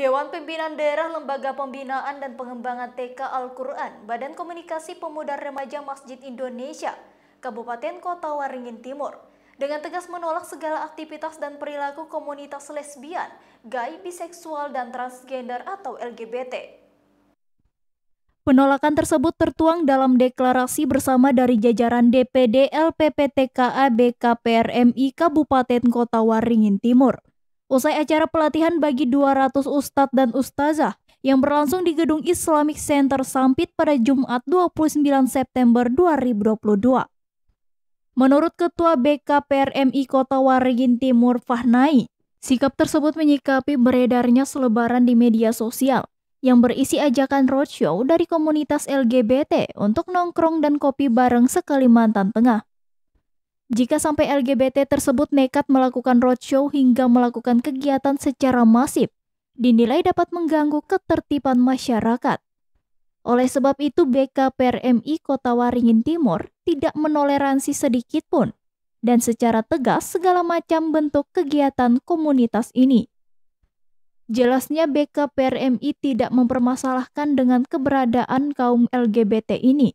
Dewan Pimpinan Daerah Lembaga Pembinaan dan Pengembangan TK Al-Quran, Badan Komunikasi Pemuda Remaja Masjid Indonesia, Kabupaten Kota Waringin Timur, dengan tegas menolak segala aktivitas dan perilaku komunitas lesbian, gay, biseksual, dan transgender atau LGBT. Penolakan tersebut tertuang dalam deklarasi bersama dari jajaran DPD LPPTKA BKPRMI Kabupaten Kota Waringin Timur Usai acara pelatihan bagi 200 ustadz dan ustazah yang berlangsung di Gedung Islamic Center Sampit pada Jumat 29 September 2022. Menurut Ketua BKPRMI Kota Waringin Timur Fahnai, sikap tersebut menyikapi beredarnya selebaran di media sosial yang berisi ajakan roadshow dari komunitas LGBT untuk nongkrong dan kopi bareng sekalimantan Tengah. Jika sampai LGBT tersebut nekat melakukan roadshow hingga melakukan kegiatan secara masif, dinilai dapat mengganggu ketertiban masyarakat. Oleh sebab itu, BKPRMI Kota Waringin Timur tidak menoleransi sedikit pun dan secara tegas segala macam bentuk kegiatan komunitas ini. Jelasnya BKPRMI tidak mempermasalahkan dengan keberadaan kaum LGBT ini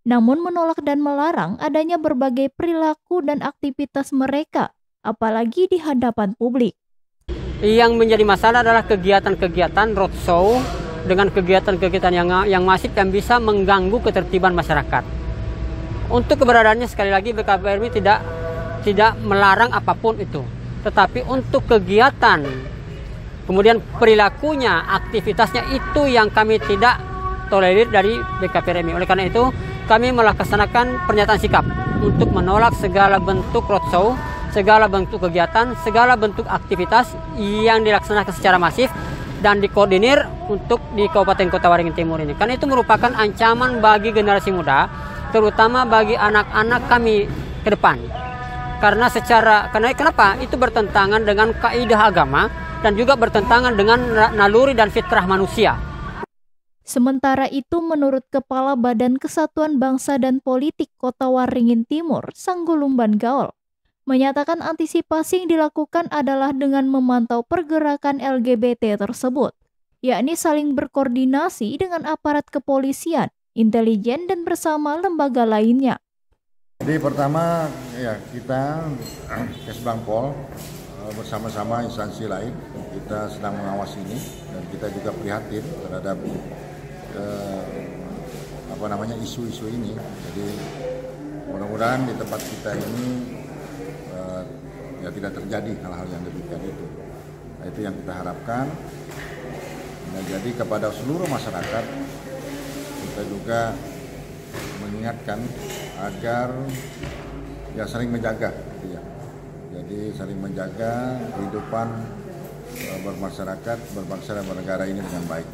namun menolak dan melarang adanya berbagai perilaku dan aktivitas mereka, apalagi di hadapan publik. Yang menjadi masalah adalah kegiatan-kegiatan roadshow dengan kegiatan-kegiatan yang yang masif yang bisa mengganggu ketertiban masyarakat. Untuk keberadaannya sekali lagi BKPRB tidak tidak melarang apapun itu, tetapi untuk kegiatan kemudian perilakunya, aktivitasnya itu yang kami tidak tolerir dari BKPRB. Oleh karena itu, kami melaksanakan pernyataan sikap untuk menolak segala bentuk roadshow, segala bentuk kegiatan, segala bentuk aktivitas yang dilaksanakan secara masif dan dikoordinir untuk di Kabupaten Kota Waringin Timur ini. Karena itu merupakan ancaman bagi generasi muda, terutama bagi anak-anak kami ke depan. Karena secara karena kenapa? Itu bertentangan dengan kaidah agama dan juga bertentangan dengan naluri dan fitrah manusia Sementara itu, menurut Kepala Badan Kesatuan Bangsa dan Politik Kota Waringin Timur, Sanggulumban Gaol, menyatakan antisipasi yang dilakukan adalah dengan memantau pergerakan LGBT tersebut, yakni saling berkoordinasi dengan aparat kepolisian, intelijen, dan bersama lembaga lainnya. Jadi pertama ya kita Kesbangpol Eh, bersama-sama instansi lain kita sedang mengawasi ini dan kita juga prihatin terhadap eh, apa namanya isu-isu ini. Jadi mudah-mudahan di tempat kita ini eh, ya tidak terjadi hal-hal yang demikian itu. Nah, itu yang kita harapkan. Nah, jadi kepada seluruh masyarakat kita juga mengingatkan agar ya sering menjaga gitu ya. Jadi saling menjaga kehidupan eh, bermasyarakat, berbangsa dan bernegara ini dengan baik.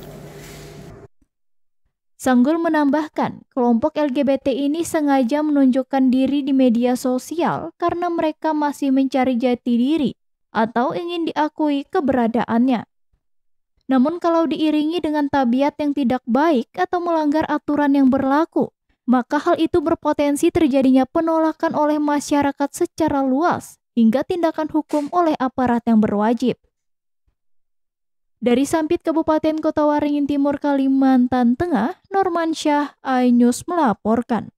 Sanggul menambahkan, kelompok LGBT ini sengaja menunjukkan diri di media sosial karena mereka masih mencari jati diri atau ingin diakui keberadaannya. Namun kalau diiringi dengan tabiat yang tidak baik atau melanggar aturan yang berlaku, maka hal itu berpotensi terjadinya penolakan oleh masyarakat secara luas hingga tindakan hukum oleh aparat yang berwajib. Dari Sampit Kabupaten Kota Waringin Timur, Kalimantan Tengah, Norman Syah, iNews melaporkan.